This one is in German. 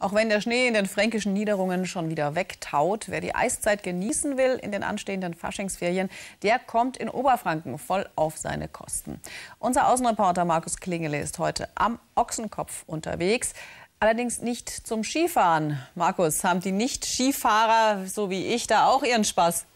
Auch wenn der Schnee in den fränkischen Niederungen schon wieder wegtaut, wer die Eiszeit genießen will in den anstehenden Faschingsferien, der kommt in Oberfranken voll auf seine Kosten. Unser Außenreporter Markus Klingele ist heute am Ochsenkopf unterwegs. Allerdings nicht zum Skifahren. Markus, haben die Nicht-Skifahrer, so wie ich, da auch ihren Spaß?